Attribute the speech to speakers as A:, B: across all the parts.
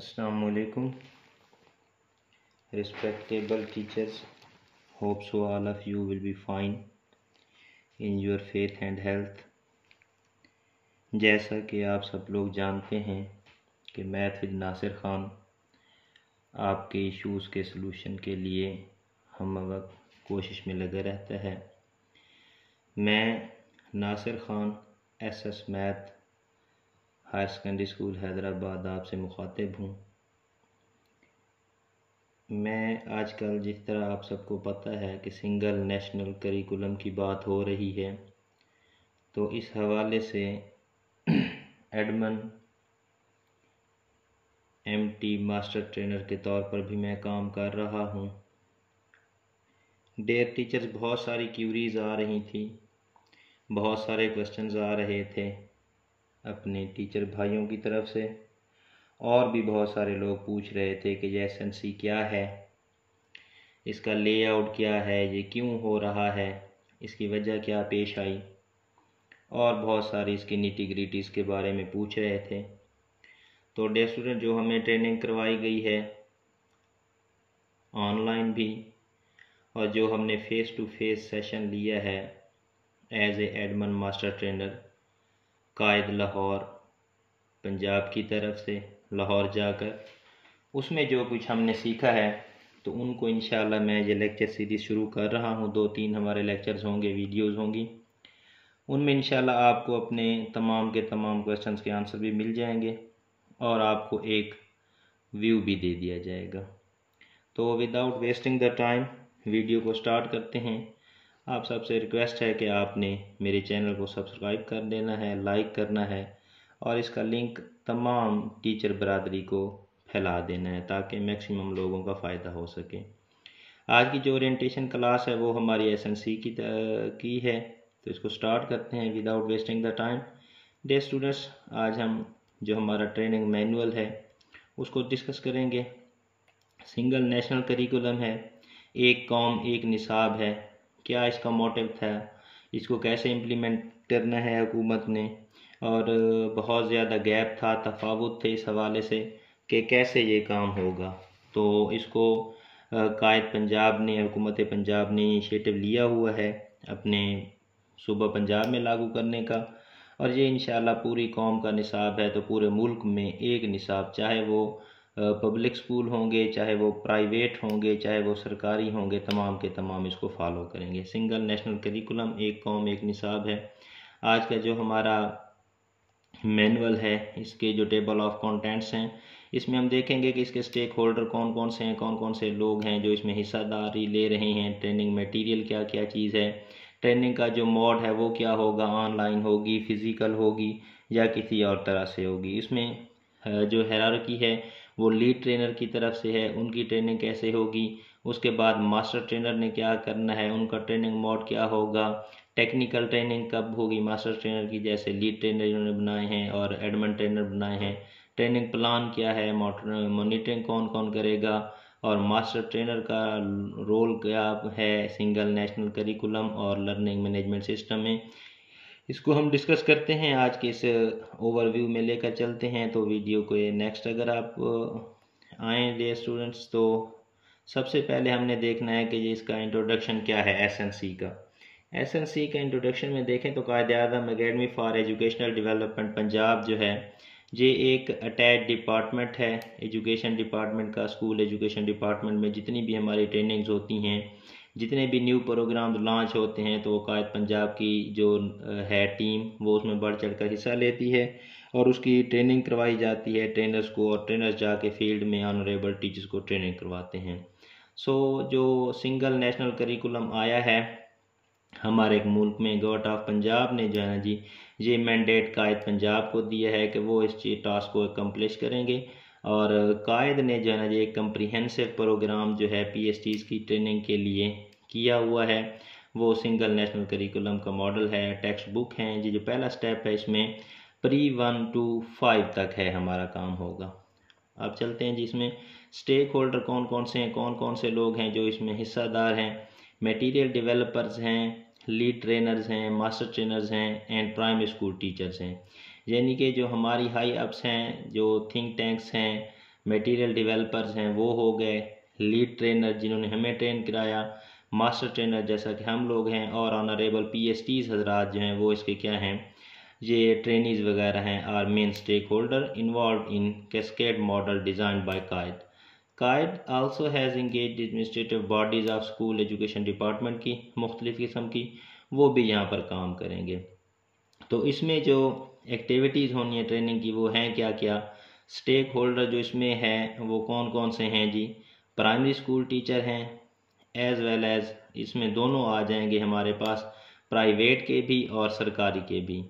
A: السلام علیکم teachers teachers so all of you will be fine in your faith and health جیسا کہ آپ سب لوگ جانتے ہیں کہ میں ود ناصر خان آپ کے ایشوز کے سلوشن کے لیے ہم اگر کوشش میں لگا رہتا ہے میں Nasir Khan S S math higher secondary school Hyderabad آپ سے مخاطب ہوں میں آج کل جس طرح آپ سب کو پتہ ہے کہ سنگل نیشنل کریکولم کی بات ہو رہی ہے تو اس حوالے سے admin M T master trainer کے طور پر بھی میں کام کر رہا ہوں ڈیر ٹیچرز بہت ساری کیوریز آ رہی تھیں بہت سارے کوشچنز آ رہے تھے اپنے ٹیچر بھائیوں کی طرف سے اور بھی بہت سارے لوگ پوچھ رہے تھے کہ یہ ایس این سی کیا ہے اس کا لے آؤٹ کیا ہے یہ کیوں ہو رہا ہے اس کی وجہ کیا پیش آئی اور بہت سارے اس کی نیٹی گریٹیز کے بارے میں پوچھ رہے تھے تو ڈیسٹورینٹ جو ہمیں ٹریننگ کروائی گئی ہے آن لائن بھی اور جو ہم نے فیس ٹو فیس سیشن لیا ہے as a admin master trainer Quaid Lahore Punjab کی طرف سے لاہور جا کر اس میں جو کچھ ہم نے سیکھا ہے تو ان کو انشاءاللہ میں یہ لیکچر سیریز شروع کر رہا ہوں دو تین ہمارے لیکچرز ہوں گے ویڈیوز ہوں گی ان میں انشاءاللہ آپ کو اپنے تمام کے تمام کوشچنس کے آنسر بھی مل جائیں گے اور آپ کو ایک ویو بھی دے دیا جائے گا تو without wasting the time video کو سٹارٹ کرتے ہیں آپ سب سے ریکویسٹ ہے کہ آپ نے میرے چینل کو سبسکرائب کر دینا ہے لائک کرنا ہے اور اس کا لنک تمام ٹیچر برادری کو پھیلا دینا ہے تاکہ میکسیمم لوگوں کا فائدہ ہو سکے آج کی جو اورینٹیشن کلاس ہے وہ ہماری ایس این سی کی ہے تو اس کو سٹارٹ کرتے ہیں without wasting the time dear students آج ہم جو ہمارا ٹریننگ مینول ہے اس کو ڈسکس کریں گے سنگل نیشنل کریکولم ہے ایک قوم ایک نصاب ہے کیا اس کا موٹو تھا اس کو کیسے امپلیمنٹ کرنا ہے حکومت نے اور بہت زیادہ گیپ تھا تفاوت تھے اس حوالے سے کہ کیسے یہ کام ہوگا تو اس کو قائد پنجاب نے حکومت پنجاب نے انیشیٹو لیا ہوا ہے اپنے صوبہ پنجاب میں لاگو کرنے کا اور یہ انشاءاللہ پوری قوم کا نصاب ہے تو پورے ملک میں ایک نصاب چاہے وہ پبلک سکول ہوں گے چاہے وہ پرائیویٹ ہوں گے چاہے وہ سرکاری ہوں گے تمام کے تمام اس کو فالو کریں گے سنگل نیشنل کریکولم ایک قوم ایک نصاب ہے آج کا جو ہمارا مینول ہے اس کے جو ٹیبل آف کانٹینٹس ہیں اس میں ہم دیکھیں گے کہ اس کے سٹیک ہولڈر کون کون سے ہیں کون کون سے لوگ ہیں جو اس میں حصہ داری لے رہے ہیں ٹریننگ میٹیریل کیا کیا چیز ہے ٹریننگ کا جو موڈ ہے وہ کیا ہوگا آن لائن ہوگی فزیکل ہوگی یا کسی اور طرح سے ہوگی اس میں جو ہیرارکی ہے وہ لیڈ ٹرینر کی طرف سے ہے ان کی ٹریننگ کیسے ہوگی اس کے بعد ماسٹر ٹرینر نے کیا کرنا ہے ان کا ٹریننگ موڈ کیا ہوگا ٹیکنیکل ٹریننگ کب ہوگی ماسٹر ٹرینر کی جیسے لیڈ ٹرینر نے بنائے ہیں اور ایڈمن ٹرینر بنائے ہیں ٹریننگ پلان کیا ہے مونیٹرنگ کون کون کرے گا اور ماسٹر ٹرینر کا رول کیا ہے سنگل نیشنل کریکولم اور لرننگ مینجمنٹ سسٹم میں اس کو ہم ڈسکس کرتے ہیں آج کے اس اوور ویو میں لے کر چلتے ہیں تو ویڈیو کو یہ نیکسٹ اگر آپ آئیں دے اسٹوڈنٹس تو سب سے پہلے ہم نے دیکھنا ہے کہ یہ اس کا انٹروڈکشن کیا ہے ایس این سی کا ایس این سی کا انٹروڈکشن میں دیکھیں تو Quaid Azam academy for educational development Punjab جو ہے یہ ایک اٹیچ ڈپارٹمنٹ ہے ایجوکیشن ڈپارٹمنٹ کا اسکول ایجوکیشن ڈپارٹمنٹ میں جتنی بھی ہماری ٹریننگز ہوتی ہیں جتنے بھی نیو پروگرام لانچ ہوتے ہیں تو قائد پنجاب کی جو ہے ٹیم وہ اس میں بڑھ چڑھ کر حصہ لیتی ہے اور اس کی ٹریننگ کروائی جاتی ہے ٹرینرز کو اور ٹرینرز جا کے فیلڈ میں آنریبل ٹیچرز کو ٹریننگ کرواتے ہیں سو جو سنگل نیشنل کریکولم آیا ہے ہمارے ایک ملک میں گورنٹ آف پنجاب نے جو ہے نا جی یہ مینڈیٹ قائد پنجاب کو دیا ہے کہ وہ اس چیز ٹاسک کو اکمپلش کریں گے اور قائد نے جو ہے نا یہ کمپریہنسو پروگرام جو ہے پی ایس ٹیز کی ٹریننگ کے لیے کیا ہوا ہے وہ سنگل نیشنل کریکولم کا ماڈل ہے ٹیکسٹ بک ہیں یہ جو پہلا سٹیپ ہے اس میں پری ون ٹو فائیو تک ہے ہمارا کام ہوگا اب چلتے ہیں جس جی، میں سٹیک ہولڈر کون کون سے ہیں کون کون سے لوگ ہیں جو اس میں حصہ دار ہیں میٹیریل ڈیولپرز ہیں لیڈ ٹرینرز ہیں ماسٹر ٹرینرز ہیں اینڈ پرائم اسکول ٹیچرز ہیں یعنی کہ جو ہماری ہائی اپس ہیں جو تھنک ٹینکس ہیں میٹیریل ڈیولپرز ہیں وہ ہو گئے لیڈ ٹرینر جنہوں نے ہمیں ٹرین کرایا
B: ماسٹر ٹرینر جیسا
A: کہ ہم لوگ ہیں اور آنریبل پی ایس ٹیز حضرات جو ہیں وہ اس کے کیا ہیں یہ ٹرینیز وغیرہ ہیں are main stakeholder involve in cascade model design by QAED QAED also has engage administrative bodies of school education department کی مختلف قسم کی وہ بھی یہاں پر کام کریں گے تو اس میں جو ایکٹیویٹیز ہونی ہے ٹریننگ کی وہ ہیں کیا کیا سٹیک ہولڈر جو اس میں ہے وہ کون کون سے ہیں جی پرائمری اسکول ٹیچر ہیں ایز ویل ایز اس میں دونوں آ جائیں گے ہمارے پاس پرائیویٹ کے بھی اور سرکاری کے بھی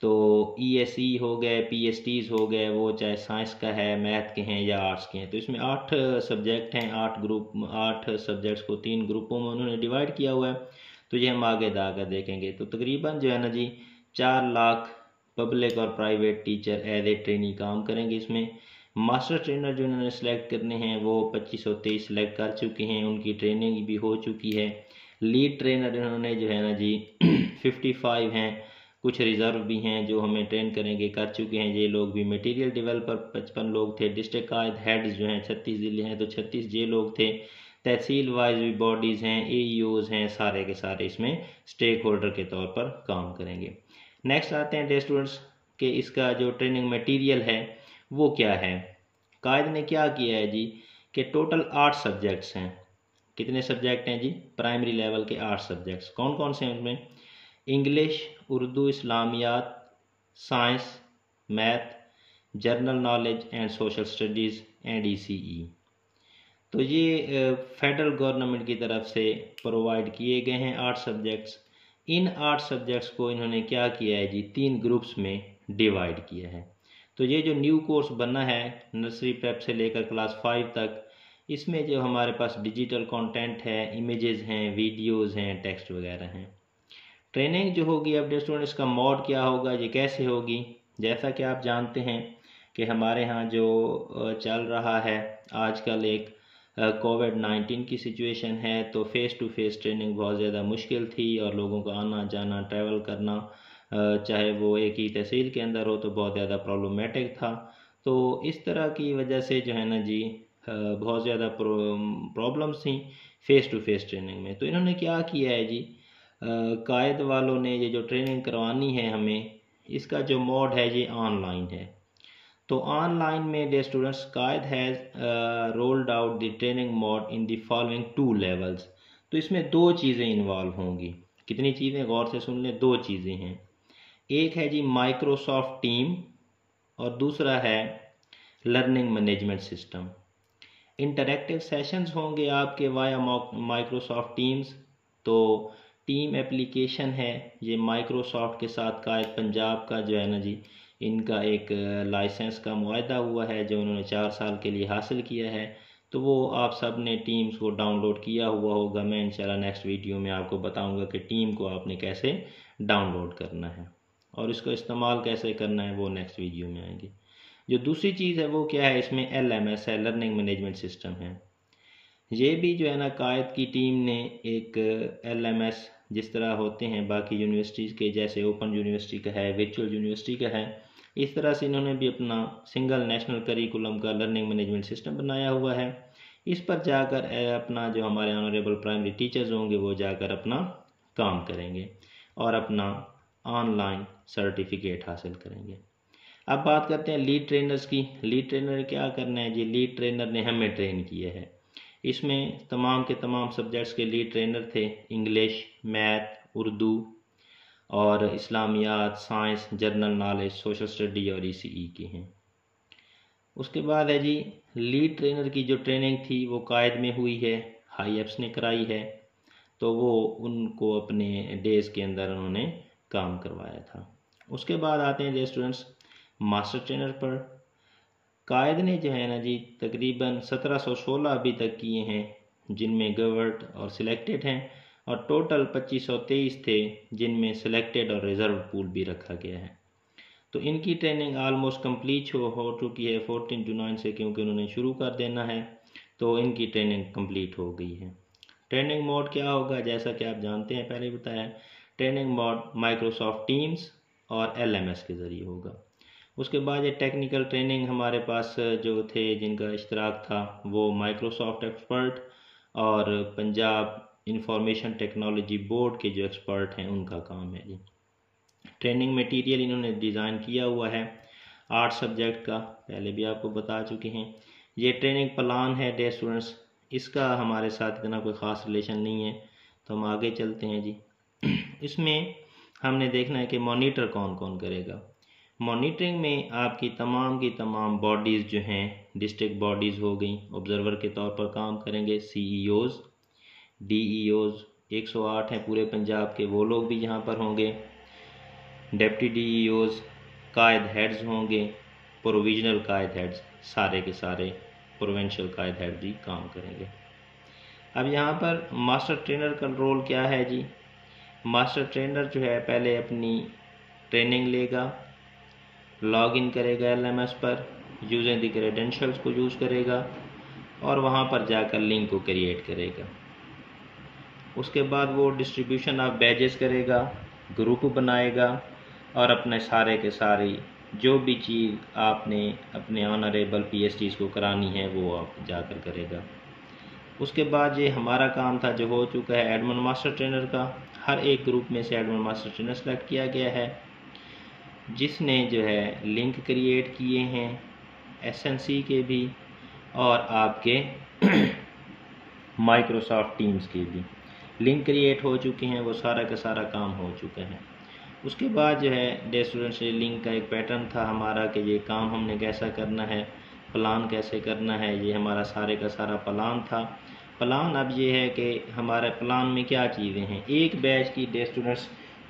A: تو ای ایس ای ہو گئے پی ایس ٹیز ہو گئے وہ چاہے سائنس کا ہے میتھ کے ہیں یا آرٹس کے ہیں تو اس میں آٹھ سبجیکٹ ہیں آٹھ گروپ آٹھ سبجیکٹس کو تین گروپوں میں انہوں نے ڈیوائڈ کیا ہوا ہے تو یہ ہم آگے جا کر دیکھیں گے تو تقریباً جو ہے نا جی چار لاکھ پبلک اور private teacher as a trainee کام کریں گے اس میں ماسٹر ٹرینر جو انہوں نے سلیکٹ کرنے ہیں وہ پچیس سو تیئیس سلیکٹ کر چکے ہیں ان کی ٹریننگ بھی ہو چکی ہے لیڈ ٹرینر انہوں نے جو ہے نا جی ففٹی فائیو ہیں کچھ ریزرو بھی ہیں جو ہمیں ٹرین کریں گے کر چکے ہیں یہ لوگ بھی میٹیریل ڈیولپر پچپن لوگ تھے ڈسٹرکٹ ہیڈز جو ہیں چھتیس ضلع ہیں تو چھتیس یہ لوگ تھے تحصیل وائز بھی باڈیز ہیں اے ای اوز ہیں سارے کے سارے اس میں سٹیک ہولڈر کے طور پر کام کریں گے نیکسٹ آتے ہیں ڈے اسٹوڈنٹس کہ اس کا جو ٹریننگ میٹیریل ہے وہ کیا ہے قائد نے کیا کیا ہے جی کہ ٹوٹل آٹھ سبجیکٹس ہیں کتنے سبجیکٹ ہیں جی پرائمری لیول کے آٹھ سبجیکٹس کون کون سے ہیں ان میں English Urdu Islamiat science math general knowledge and social studies and E C E تو یہ فیڈرل eh, گورنمنٹ کی طرف سے پرووائڈ کیے گئے ہیں آٹھ سبجیکٹس ان آرٹ سبجیکٹس کو انہوں نے کیا کیا ہے جی تین گروپس میں ڈیوائڈ کیا ہے تو یہ جو نیو کورس بننا ہے نرسری پیپ سے لے کر کلاس فائیو تک اس میں جو ہمارے پاس ڈیجیٹل کانٹینٹ ہے امیجز ہیں ویڈیوز ہیں ٹیکسٹ وغیرہ ہیں ٹریننگ جو ہوگی اپڈیٹنٹ اس کا موڈ کیا ہوگا یہ کیسے ہوگی جیسا کہ آپ جانتے ہیں کہ ہمارے ہاں جو چل رہا ہے آج کل ایک کووڈ نائنٹین کی سچویشن ہے تو فیس ٹو فیس ٹریننگ بہت زیادہ مشکل تھی اور لوگوں کو آنا جانا ٹریول کرنا چاہے وہ ایک ہی تحصیل کے اندر ہو تو بہت زیادہ پرابلمیٹک تھا تو اس طرح کی وجہ سے جو ہے نا جی بہت زیادہ پرابلمس تھیں فیس ٹو فیس ٹریننگ میں تو انہوں نے کیا کیا ہے جی قائد والوں نے یہ جو ٹریننگ کروانی ہے ہمیں اس کا جو موڈ ہے یہ آن لائن ہے تو آن لائن میں دے اسٹوڈنٹس قائد ہے rolled out the training mode in the following two levels تو اس میں دو چیزیں انوالو ہوں گی کتنی چیزیں غور سے سن لیں دو چیزیں ہیں ایک ہے جی مائکروسافٹ ٹیم اور دوسرا ہے learning management system interactive sessions ہوں گے آپ کے وایا مائکروسافٹ ٹیمز تو ٹیم اپلیکیشن ہے یہ مائکروسافٹ کے ساتھ قائد پنجاب کا جو ہے نا جی ان کا ایک لائسنس کا معاہدہ ہوا ہے جو انہوں نے چار سال کے لیے حاصل کیا ہے تو وہ آپ سب نے ٹیمز کو ڈاؤن لوڈ کیا ہوا ہوگا میں انشاءاللہ نیکسٹ ویڈیو میں آپ کو بتاؤں گا کہ ٹیم کو آپ نے کیسے ڈاؤن لوڈ کرنا ہے اور اس کو استعمال کیسے کرنا ہے وہ نیکسٹ ویڈیو میں آئیں گے جو دوسری چیز ہے وہ کیا ہے اس میں ایل ایم ایس ہے لرننگ مینجمنٹ سسٹم ہے یہ بھی جو ہے نا قائد کی ٹیم نے ایک ایل ایم ایس جس طرح ہوتے ہیں باقی یونیورسٹیز کے جیسے اوپن یونیورسٹی کا ہے ورچوئل یونیورسٹی کا ہے اس طرح سے انہوں نے بھی اپنا سنگل نیشنل کریکولم کا لرننگ مینجمنٹ سسٹم بنایا ہوا ہے اس پر جا کر اپنا جو ہمارے آنریبل پرائمری ٹیچرز ہوں گے وہ جا کر اپنا کام کریں گے اور اپنا آن لائن سرٹیفکیٹ حاصل کریں گے اب بات کرتے ہیں لیڈ ٹرینرز کی لیڈ ٹرینر کیا کرنا ہے جی لیڈ ٹرینر نے ہمیں ٹرین کیا ہے اس میں تمام کے تمام سبجیکٹس کے لیڈ ٹرینر تھے انگلش میتھ اردو اور Islamiat science general knowledge social study اور ای سی ای کی ہیں اس کے بعد ہے جی لیڈ ٹرینر کی جو ٹریننگ تھی وہ قائد میں ہوئی ہے ہائی ایپس نے کرائی ہے تو وہ ان کو اپنے ڈیز کے اندر انہوں نے کام کروایا تھا اس کے بعد آتے ہیں جی اسٹوڈنٹس ماسٹر ٹرینر پر قائد نے جو ہے نا جی تقریباً سترہ سو سولہ ابھی تک کیے ہیں جن میں گورٹ اور سلیکٹڈ ہیں اور ٹوٹل پچیس سو تیئیس تھے جن میں سلیکٹڈ اور ریزرو پول بھی رکھا گیا ہے تو ان کی ٹریننگ آلموسٹ کمپلیٹ ہو ہو چکی ہے فورٹین جولائن سے کیونکہ انہوں نے شروع کر دینا ہے تو ان کی ٹریننگ کمپلیٹ ہو گئی ہے ٹریننگ موڈ کیا ہوگا جیسا کہ آپ جانتے ہیں پہلے بتایا ٹریننگ موڈ مائکروسافٹ ٹیمز اور ایل ایم ایس کے ذریعے ہوگا اس کے بعد یہ ٹیکنیکل ٹریننگ ہمارے پاس جو تھے جن کا اشتراک تھا وہ مائکروسافٹ ایکسپرٹ اور پنجاب انفارمیشن ٹیکنالوجی بورڈ کے جو ایکسپرٹ ہیں ان کا کام ہے جی ٹریننگ میٹیریل انہوں نے ڈیزائن کیا ہوا ہے آرٹ سبجیکٹ کا پہلے بھی آپ کو بتا چکے ہیں یہ ٹریننگ پلان ہے ڈے اسٹوڈنٹس اس کا ہمارے ساتھ اتنا کوئی خاص ریلیشن نہیں ہے تو ہم آگے چلتے ہیں جی اس میں ہم نے دیکھنا ہے کہ مانیٹر کون کون کرے گا مانیٹرنگ میں آپ کی تمام کی تمام باڈیز جو ہیں ڈسٹرکٹ باڈیز ہو گئیں آبزرور کے طور پر کام کریں گے C E Os D E Os ایک سو آٹھ ہیں پورے پنجاب کے وہ لوگ بھی یہاں پر ہوں گے ڈیپٹی ڈی ای اوز قائد ہیڈز ہوں گے پروویژنل قائد ہیڈز سارے کے سارے پروونشیل قائد ہیڈ بھی کام کریں گے اب یہاں پر ماسٹر ٹرینر کا رول کیا ہے جی ماسٹر ٹرینر جو ہے پہلے اپنی ٹریننگ لے گا لاگ ان کرے گا ایل ایم ایس پر یوزن دی کریڈنشلز کو یوز کرے گا اور وہاں پر جا کر لنک کو کریئٹ کرے گا اس کے بعد وہ ڈسٹریبیوشن آپ بیجز کرے گا گروپ بنائے گا اور اپنے سارے کے ساری جو بھی چیز آپ نے اپنے آنریبل پی ایس ٹیز کو کرانی ہے وہ آپ جا کر کرے گا اس کے بعد یہ ہمارا کام تھا جو ہو چکا ہے ایڈمن ماسٹر ٹرینر کا ہر ایک گروپ میں سے ایڈمن ماسٹر ٹرینر سلیکٹ کیا گیا ہے جس نے جو ہے لنک کریٹ کیے ہیں ایس این سی کے بھی اور آپ کے مائیکروسافٹ ٹیمز کے بھی لنک کریٹ ہو چکے ہیں وہ سارا کا سارا کام ہو چکے ہیں اس کے بعد جو ہے ڈے سے لنک کا ایک پیٹرن تھا ہمارا کہ یہ کام ہم نے کیسا کرنا ہے پلان کیسے کرنا ہے یہ ہمارا سارے کا سارا پلان تھا پلان اب یہ ہے کہ ہمارے پلان میں کیا چیزیں ہیں ایک بیچ کی ڈے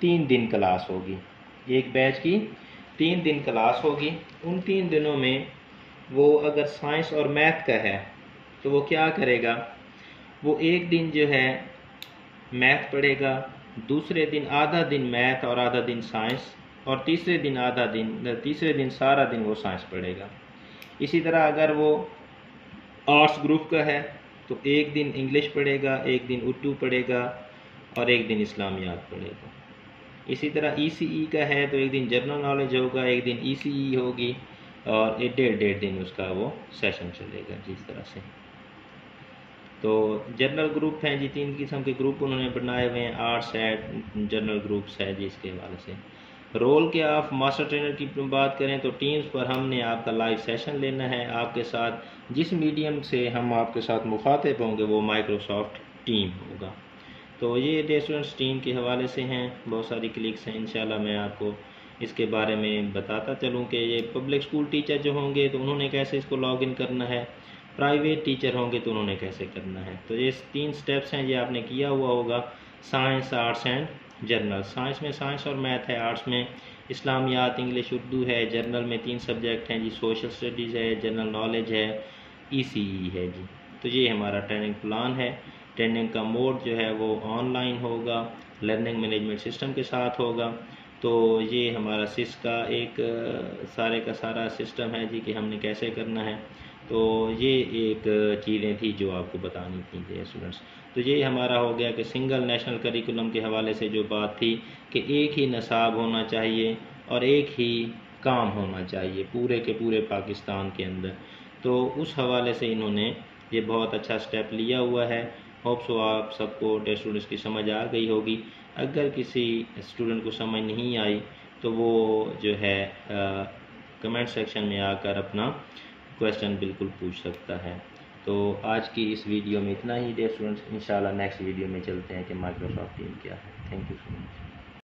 A: تین دن کلاس ہوگی ایک بیچ کی تین دن کلاس ہوگی ان تین دنوں میں وہ اگر سائنس اور میتھ کا ہے تو وہ کیا کرے گا وہ ایک دن جو ہے میتھ پڑھے گا دوسرے دن آدھا دن میتھ اور آدھا دن سائنس اور تیسرے دن آدھا دن تیسرے دن سارا دن وہ سائنس پڑھے گا اسی طرح اگر وہ آرٹس گروپ کا ہے تو ایک دن انگلش پڑھے گا ایک دن اردو پڑھے گا اور ایک دن اسلامیات پڑھے گا اسی طرح ای سی ای کا ہے تو ایک دن جنرل نالج ہوگا ایک دن ای سی ای ہوگی اور ایک ڈیڑھ ڈیڑھ دن اس کا وہ سیشن چلے گا جس طرح سے تو جنرل گروپ ہیں جی تین قسم کے گروپ انہوں نے بنائے ہوئے ہیں آرٹس ہے جنرل گروپس ہے جی اس کے حوالے سے رول کے آپ ماسٹر ٹرینر کی بات کریں تو ٹیمز پر ہم نے آپ کا لائیو سیشن لینا ہے آپ کے ساتھ جس میڈیم سے ہم آپ کے ساتھ مخاطب ہوں گے وہ مائکروسافٹ ٹیم ہوگا تو یہ ریسٹورنٹس ٹیم کے حوالے سے ہیں بہت ساری کلکس ہیں انشاءاللہ میں آپ کو اس کے بارے میں بتاتا چلوں کہ یہ پبلک اسکول ٹیچر جو ہوں گے تو انہوں نے کیسے اس کو لاگ ان کرنا ہے پرائیویٹ ٹیچر ہوں گے تو انہوں نے کیسے کرنا ہے تو یہ تین سٹیپس ہیں یہ آپ نے کیا ہوا ہوگا science arts and general science میں سائنس اور میتھ ہے آرٹس میں اسلامیات انگلش اردو ہے جرنل میں تین سبجیکٹ ہیں جی سوشل اسٹڈیز ہے جرنل نالج ہے ای سی ای ہے جی تو یہ ہمارا ٹریننگ پلان ہے ٹریننگ کا موڈ جو ہے وہ آن لائن ہوگا لرننگ مینجمنٹ سسٹم کے ساتھ ہوگا تو یہ ہمارا سس کا ایک سارے کا سارا سسٹم ہے جی کہ ہم نے کیسے کرنا ہے تو یہ ایک چیزیں تھیں جو آپ کو بتانی تھیں اسٹوڈنٹس تو یہ ہمارا ہو گیا کہ سنگل نیشنل کریکولم کے حوالے سے جو بات تھی کہ ایک ہی نصاب ہونا چاہیے اور ایک ہی کام ہونا چاہیے پورے کے پورے پاکستان کے اندر تو اس حوالے سے انہوں نے یہ بہت اچھا سٹیپ لیا ہوا ہے ہوپ سو آپ سب کو اسٹوڈنٹس کی سمجھ آ گئی ہوگی اگر کسی اسٹوڈنٹ کو سمجھ نہیں آئی تو وہ جو ہے کمنٹ سیکشن میں آ کر اپنا کوشچن بالکل پوچھ سکتا ہے تو آج کی اس ویڈیو میں اتنا ہی ڈیئر اسٹوڈنٹس انشاءاللہ نیکسٹ ویڈیو میں چلتے ہیں کہ ٹیم کیا ہے تھینک یو سو مچ